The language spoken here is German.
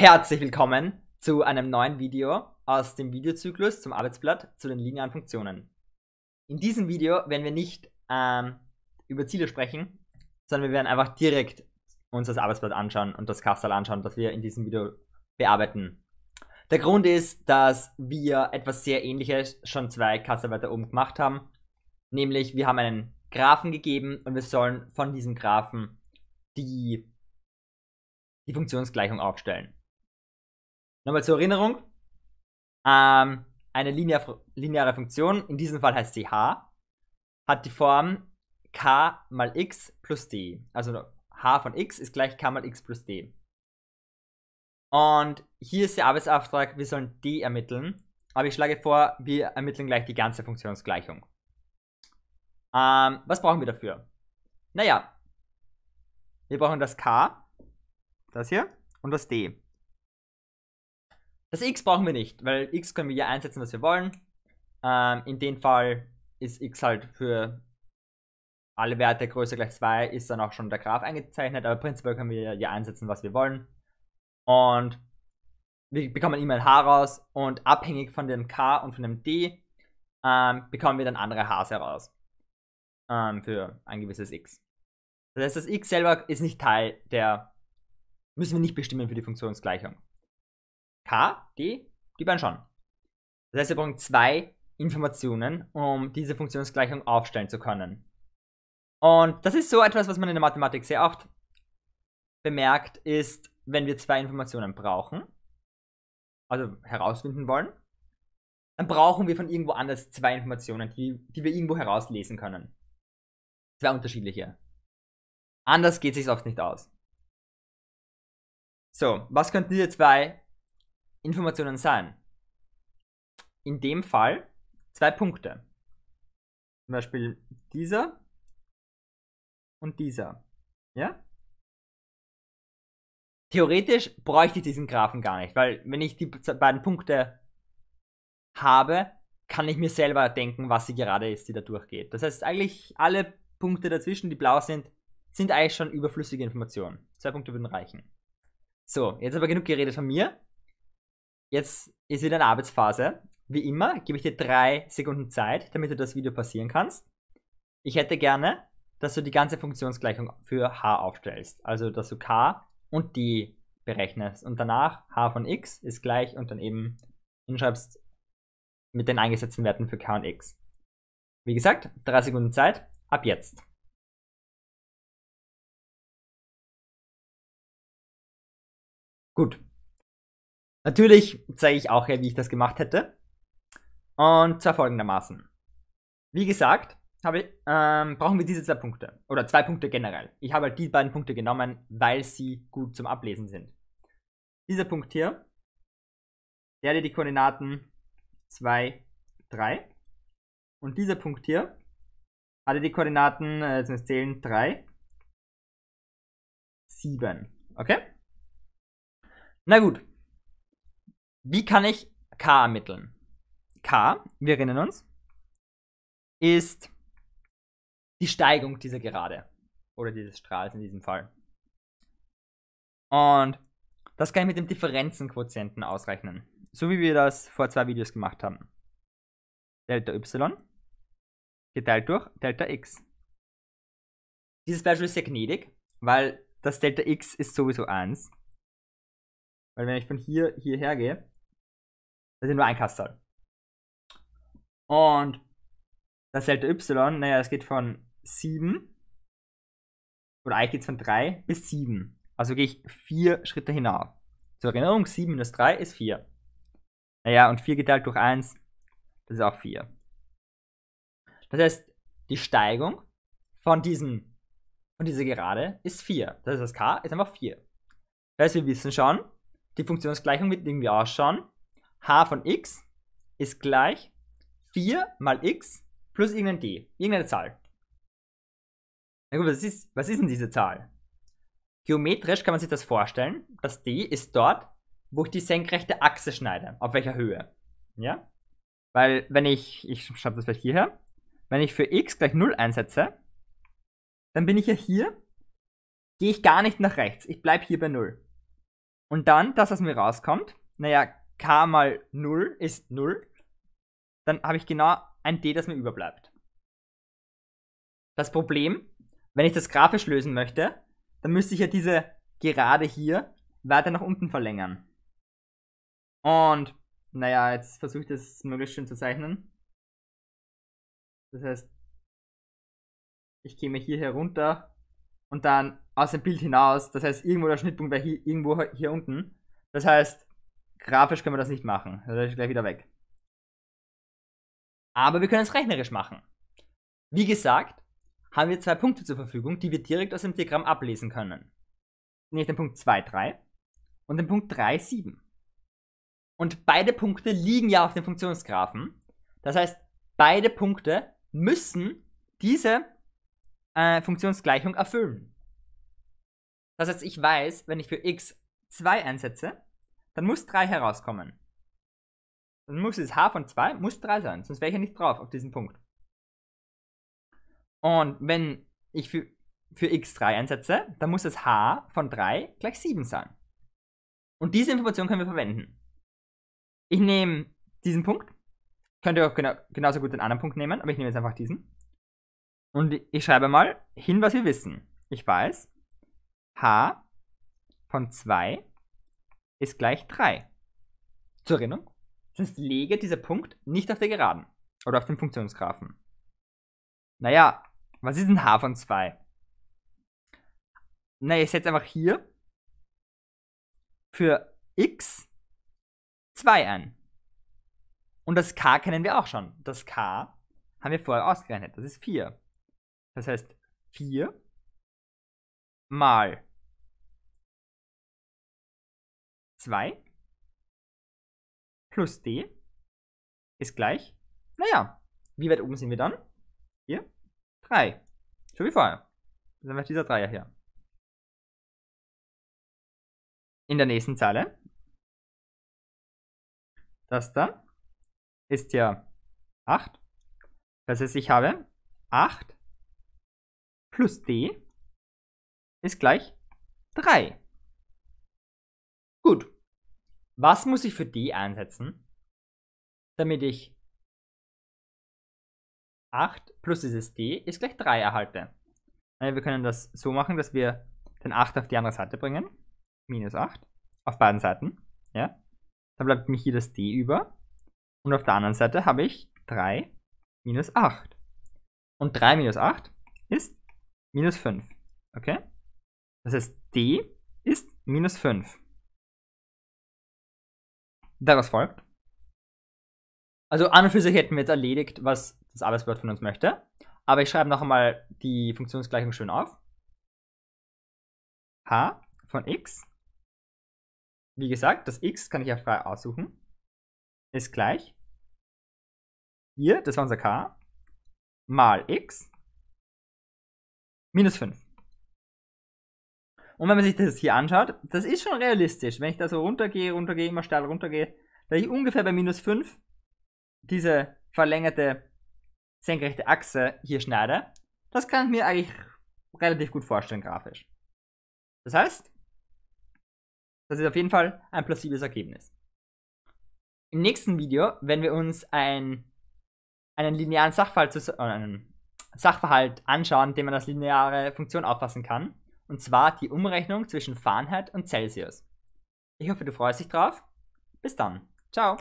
Herzlich willkommen zu einem neuen Video aus dem Videozyklus zum Arbeitsblatt zu den linearen Funktionen. In diesem Video werden wir nicht ähm, über Ziele sprechen, sondern wir werden einfach direkt uns das Arbeitsblatt anschauen und das Kastel anschauen, das wir in diesem Video bearbeiten. Der Grund ist, dass wir etwas sehr ähnliches schon zwei Kastel weiter oben gemacht haben. Nämlich, wir haben einen Graphen gegeben und wir sollen von diesem Graphen die, die Funktionsgleichung aufstellen. Nochmal zur Erinnerung. Ähm, eine linear, lineare Funktion, in diesem Fall heißt sie h, hat die Form k mal x plus d. Also h von x ist gleich k mal x plus d. Und hier ist der Arbeitsauftrag, wir sollen d ermitteln. Aber ich schlage vor, wir ermitteln gleich die ganze Funktionsgleichung. Ähm, was brauchen wir dafür? Naja, wir brauchen das k, das hier, und das d. Das x brauchen wir nicht, weil x können wir hier einsetzen, was wir wollen. Ähm, in dem Fall ist x halt für alle Werte größer gleich 2, ist dann auch schon der Graph eingezeichnet, aber prinzipiell können wir hier einsetzen, was wir wollen. Und wir bekommen immer ein h raus und abhängig von dem k und von dem d ähm, bekommen wir dann andere h's heraus. Ähm, für ein gewisses x. Das heißt, das x selber ist nicht Teil der, müssen wir nicht bestimmen für die Funktionsgleichung. K, D, die beiden schon. Das heißt, wir brauchen zwei Informationen, um diese Funktionsgleichung aufstellen zu können. Und das ist so etwas, was man in der Mathematik sehr oft bemerkt, ist, wenn wir zwei Informationen brauchen, also herausfinden wollen, dann brauchen wir von irgendwo anders zwei Informationen, die, die wir irgendwo herauslesen können. Zwei unterschiedliche. Anders geht es sich oft nicht aus. So, was könnten diese zwei Informationen sein. In dem Fall zwei Punkte. Zum Beispiel dieser und dieser. Ja? Theoretisch bräuchte ich diesen Graphen gar nicht, weil wenn ich die beiden Punkte habe, kann ich mir selber denken, was sie gerade ist, die da durchgeht. Das heißt, eigentlich alle Punkte dazwischen, die blau sind, sind eigentlich schon überflüssige Informationen. Zwei Punkte würden reichen. So, jetzt aber genug geredet von mir. Jetzt ist wieder eine Arbeitsphase. Wie immer gebe ich dir drei Sekunden Zeit, damit du das Video passieren kannst. Ich hätte gerne, dass du die ganze Funktionsgleichung für h aufstellst. Also, dass du k und d berechnest und danach h von x ist gleich und dann eben hinschreibst mit den eingesetzten Werten für k und x. Wie gesagt, drei Sekunden Zeit, ab jetzt. Gut, Natürlich zeige ich auch hier, wie ich das gemacht hätte. Und zwar folgendermaßen. Wie gesagt, ich, ähm, brauchen wir diese zwei Punkte. Oder zwei Punkte generell. Ich habe halt die beiden Punkte genommen, weil sie gut zum Ablesen sind. Dieser Punkt hier, der hat die Koordinaten 2, 3. Und dieser Punkt hier hatte die Koordinaten, äh, jetzt müssen zählen, 3, 7. Okay? Na gut, wie kann ich K ermitteln? K, wir erinnern uns, ist die Steigung dieser Gerade oder dieses Strahls in diesem Fall. Und das kann ich mit dem Differenzenquotienten ausrechnen, so wie wir das vor zwei Videos gemacht haben. Delta y geteilt durch Delta x. Dieses Beispiel ist sehr gnädig, weil das Delta x ist sowieso 1. Weil wenn ich von hier hierher gehe, da sind nur ein Kastal. Und das Delta Y, naja, es geht von 7, oder eigentlich geht es von 3 bis 7. Also gehe ich 4 Schritte hinauf. Zur Erinnerung, 7 minus 3 ist 4. Naja, und 4 geteilt durch 1, das ist auch 4. Das heißt, die Steigung von diesem von dieser Gerade ist 4. Das heißt, das k ist einfach 4. Das heißt, wir wissen schon, die Funktionsgleichung wird irgendwie ausschauen, h von x ist gleich 4 mal x plus irgendein d, irgendeine Zahl. Na gut, was ist, was ist denn diese Zahl? Geometrisch kann man sich das vorstellen. Das d ist dort, wo ich die senkrechte Achse schneide. Auf welcher Höhe? Ja? Weil, wenn ich, ich schreibe das vielleicht hierher, wenn ich für x gleich 0 einsetze, dann bin ich ja hier, gehe ich gar nicht nach rechts. Ich bleibe hier bei 0. Und dann, das, was mir rauskommt, naja, k mal 0 ist 0, dann habe ich genau ein d, das mir überbleibt. Das Problem, wenn ich das grafisch lösen möchte, dann müsste ich ja diese Gerade hier weiter nach unten verlängern. Und, naja, jetzt versuche ich das möglichst schön zu zeichnen. Das heißt, ich mir hier herunter und dann aus dem Bild hinaus. Das heißt, irgendwo der Schnittpunkt wäre hier, irgendwo hier unten. Das heißt, Grafisch können wir das nicht machen. Das ist gleich wieder weg. Aber wir können es rechnerisch machen. Wie gesagt, haben wir zwei Punkte zur Verfügung, die wir direkt aus dem Diagramm ablesen können. Nämlich den Punkt 2, 3 und den Punkt 3, 7. Und beide Punkte liegen ja auf dem Funktionsgrafen. Das heißt, beide Punkte müssen diese äh, Funktionsgleichung erfüllen. Das heißt, ich weiß, wenn ich für x 2 einsetze, dann muss 3 herauskommen. Dann muss das h von 2, muss 3 sein, sonst wäre ich ja nicht drauf auf diesen Punkt. Und wenn ich für, für x3 einsetze, dann muss das h von 3 gleich 7 sein. Und diese Information können wir verwenden. Ich nehme diesen Punkt, könnt ihr auch gena genauso gut den anderen Punkt nehmen, aber ich nehme jetzt einfach diesen. Und ich schreibe mal hin, was wir wissen. Ich weiß, h von 2 ist gleich 3. Zur Erinnerung, sonst lege dieser Punkt nicht auf der Geraden oder auf dem Funktionsgrafen. Naja, was ist ein h von 2? Naja, ich setze einfach hier für x 2 ein. Und das k kennen wir auch schon. Das k haben wir vorher ausgerechnet. Das ist 4. Das heißt, 4 mal 2 plus d ist gleich, naja, wie weit oben sind wir dann? Hier, 3. So wie vorher. Dann wir dieser Dreier hier. In der nächsten Zeile, das dann ist ja 8. Das heißt, ich habe 8 plus d ist gleich 3. Gut. Was muss ich für D einsetzen, damit ich 8 plus dieses D ist gleich 3 erhalte? Also wir können das so machen, dass wir den 8 auf die andere Seite bringen. Minus 8. Auf beiden Seiten. Ja. Dann bleibt mir hier das D über. Und auf der anderen Seite habe ich 3 minus 8. Und 3 minus 8 ist minus 5. Okay? Das heißt, D ist minus 5 daraus folgt. Also an und für sich hätten wir jetzt erledigt, was das Arbeitswort von uns möchte. Aber ich schreibe noch einmal die Funktionsgleichung schön auf. h von x. Wie gesagt, das x kann ich ja frei aussuchen. Ist gleich. Hier, das war unser k. Mal x. Minus 5. Und wenn man sich das hier anschaut, das ist schon realistisch. Wenn ich da so runtergehe, runtergehe, immer steil runtergehe, da ich ungefähr bei minus 5 diese verlängerte senkrechte Achse hier schneide, das kann ich mir eigentlich relativ gut vorstellen grafisch. Das heißt, das ist auf jeden Fall ein plausibles Ergebnis. Im nächsten Video werden wir uns ein, einen linearen Sachverhalt, äh, einen Sachverhalt anschauen, den man als lineare Funktion auffassen kann. Und zwar die Umrechnung zwischen Fahrenheit und Celsius. Ich hoffe, du freust dich drauf. Bis dann. Ciao.